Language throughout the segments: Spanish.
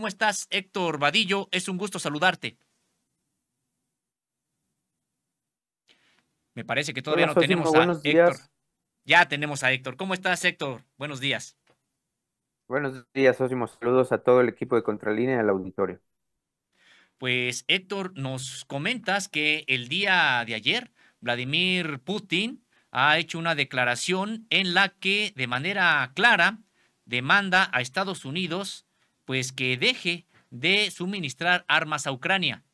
¿Cómo estás, Héctor Vadillo? Es un gusto saludarte. Me parece que todavía no tenemos a Héctor. Días. Ya tenemos a Héctor. ¿Cómo estás, Héctor? Buenos días. Buenos días, Osimos Saludos a todo el equipo de Contralínea y al auditorio. Pues, Héctor, nos comentas que el día de ayer Vladimir Putin ha hecho una declaración en la que de manera clara demanda a Estados Unidos pues que deje de suministrar armas a Ucrania.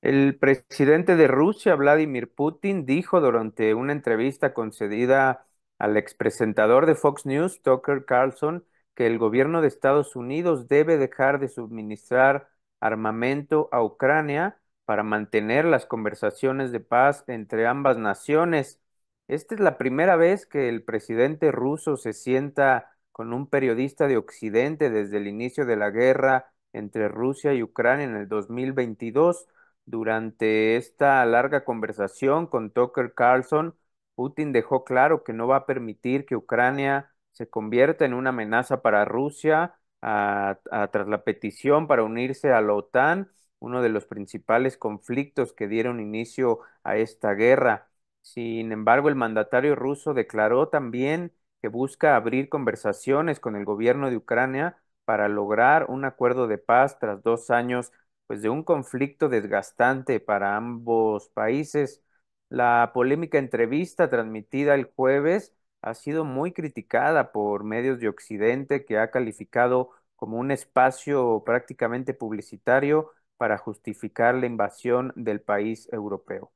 El presidente de Rusia, Vladimir Putin, dijo durante una entrevista concedida al expresentador de Fox News, Tucker Carlson, que el gobierno de Estados Unidos debe dejar de suministrar armamento a Ucrania para mantener las conversaciones de paz entre ambas naciones. Esta es la primera vez que el presidente ruso se sienta con un periodista de Occidente desde el inicio de la guerra entre Rusia y Ucrania en el 2022. Durante esta larga conversación con Tucker Carlson, Putin dejó claro que no va a permitir que Ucrania se convierta en una amenaza para Rusia ah, ah, tras la petición para unirse a la OTAN, uno de los principales conflictos que dieron inicio a esta guerra. Sin embargo, el mandatario ruso declaró también que busca abrir conversaciones con el gobierno de Ucrania para lograr un acuerdo de paz tras dos años pues, de un conflicto desgastante para ambos países. La polémica entrevista transmitida el jueves ha sido muy criticada por medios de Occidente que ha calificado como un espacio prácticamente publicitario para justificar la invasión del país europeo.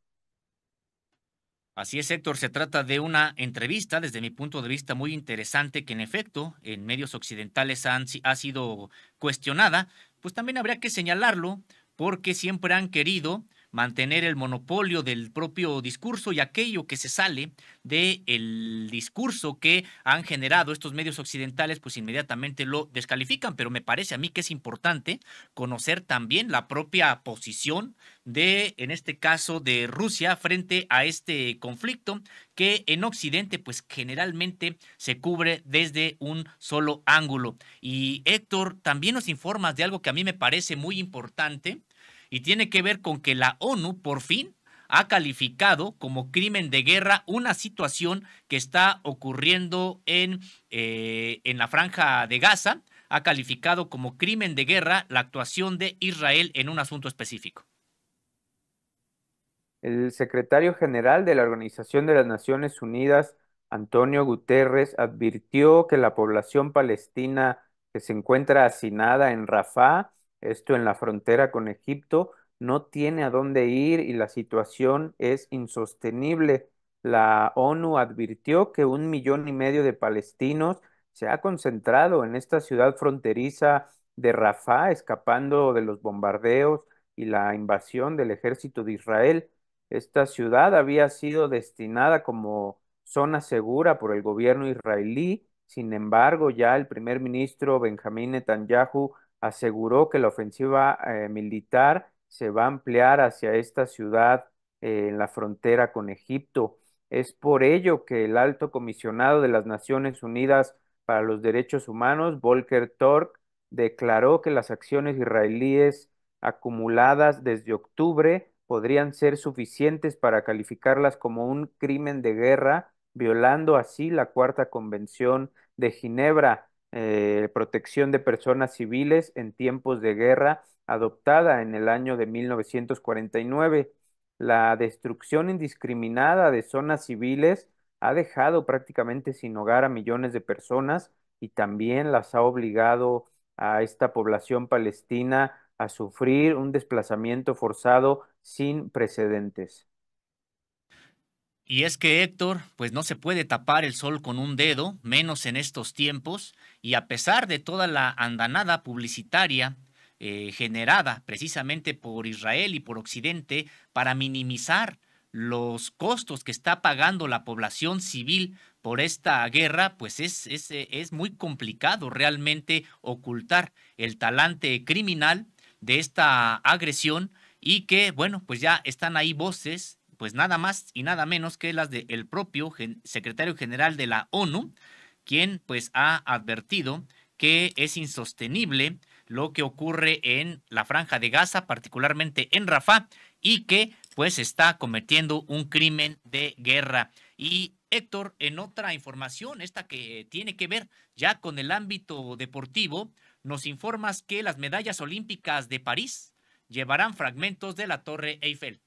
Así es, Héctor, se trata de una entrevista desde mi punto de vista muy interesante que en efecto en medios occidentales ha sido cuestionada, pues también habría que señalarlo porque siempre han querido mantener el monopolio del propio discurso y aquello que se sale del el discurso que han generado estos medios occidentales, pues inmediatamente lo descalifican. Pero me parece a mí que es importante conocer también la propia posición de, en este caso, de Rusia frente a este conflicto que en Occidente, pues generalmente se cubre desde un solo ángulo. Y Héctor, también nos informas de algo que a mí me parece muy importante y tiene que ver con que la ONU por fin ha calificado como crimen de guerra una situación que está ocurriendo en, eh, en la franja de Gaza, ha calificado como crimen de guerra la actuación de Israel en un asunto específico. El secretario general de la Organización de las Naciones Unidas, Antonio Guterres, advirtió que la población palestina que se encuentra hacinada en Rafah esto en la frontera con Egipto, no tiene a dónde ir y la situación es insostenible. La ONU advirtió que un millón y medio de palestinos se ha concentrado en esta ciudad fronteriza de Rafah, escapando de los bombardeos y la invasión del ejército de Israel. Esta ciudad había sido destinada como zona segura por el gobierno israelí, sin embargo, ya el primer ministro Benjamín Netanyahu aseguró que la ofensiva eh, militar se va a ampliar hacia esta ciudad eh, en la frontera con Egipto. Es por ello que el alto comisionado de las Naciones Unidas para los Derechos Humanos, Volker Tork, declaró que las acciones israelíes acumuladas desde octubre podrían ser suficientes para calificarlas como un crimen de guerra, violando así la Cuarta Convención de Ginebra. Eh, protección de Personas Civiles en Tiempos de Guerra, adoptada en el año de 1949. La destrucción indiscriminada de zonas civiles ha dejado prácticamente sin hogar a millones de personas y también las ha obligado a esta población palestina a sufrir un desplazamiento forzado sin precedentes. Y es que Héctor, pues no se puede tapar el sol con un dedo, menos en estos tiempos, y a pesar de toda la andanada publicitaria eh, generada precisamente por Israel y por Occidente para minimizar los costos que está pagando la población civil por esta guerra, pues es, es muy complicado realmente ocultar el talante criminal de esta agresión y que, bueno, pues ya están ahí voces pues nada más y nada menos que las del propio secretario general de la ONU, quien pues ha advertido que es insostenible lo que ocurre en la franja de Gaza, particularmente en Rafah, y que pues está cometiendo un crimen de guerra. Y Héctor, en otra información, esta que tiene que ver ya con el ámbito deportivo, nos informas que las medallas olímpicas de París llevarán fragmentos de la Torre Eiffel.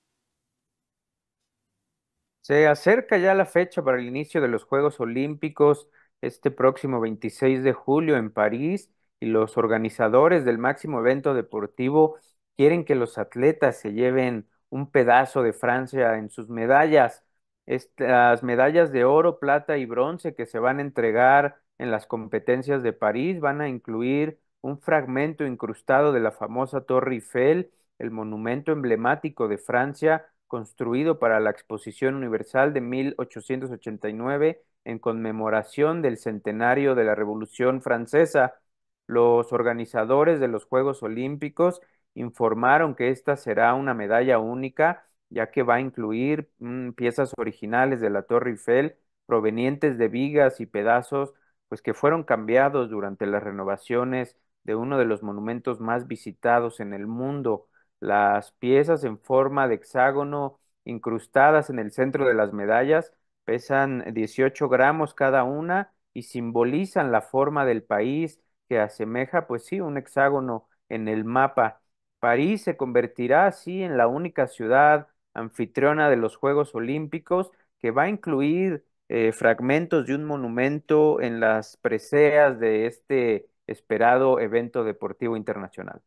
Se acerca ya la fecha para el inicio de los Juegos Olímpicos este próximo 26 de julio en París y los organizadores del máximo evento deportivo quieren que los atletas se lleven un pedazo de Francia en sus medallas. Estas medallas de oro, plata y bronce que se van a entregar en las competencias de París van a incluir un fragmento incrustado de la famosa Torre Eiffel, el monumento emblemático de Francia, construido para la Exposición Universal de 1889 en conmemoración del centenario de la Revolución Francesa. Los organizadores de los Juegos Olímpicos informaron que esta será una medalla única, ya que va a incluir mm, piezas originales de la Torre Eiffel provenientes de vigas y pedazos, pues que fueron cambiados durante las renovaciones de uno de los monumentos más visitados en el mundo, las piezas en forma de hexágono incrustadas en el centro de las medallas pesan 18 gramos cada una y simbolizan la forma del país que asemeja, pues sí, un hexágono en el mapa. París se convertirá así en la única ciudad anfitriona de los Juegos Olímpicos que va a incluir eh, fragmentos de un monumento en las preseas de este esperado evento deportivo internacional.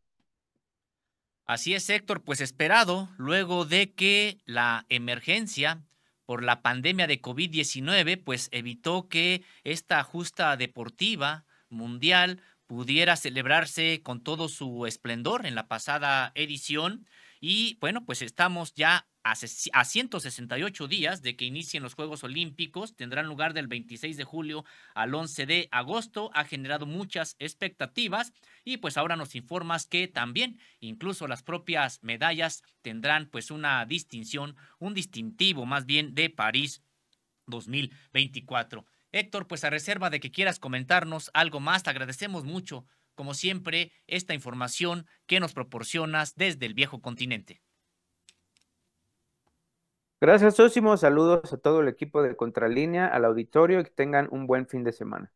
Así es, Héctor, pues esperado, luego de que la emergencia por la pandemia de COVID-19, pues evitó que esta justa deportiva mundial pudiera celebrarse con todo su esplendor en la pasada edición. Y bueno, pues estamos ya a, 168 días de que inicien los Juegos Olímpicos, tendrán lugar del 26 de julio al 11 de agosto, ha generado muchas expectativas y pues ahora nos informas que también incluso las propias medallas tendrán pues una distinción, un distintivo más bien de París 2024. Héctor, pues a reserva de que quieras comentarnos algo más, te agradecemos mucho, como siempre, esta información que nos proporcionas desde el viejo continente. Gracias, Sosimo. Saludos a todo el equipo de Contralínea, al auditorio y que tengan un buen fin de semana.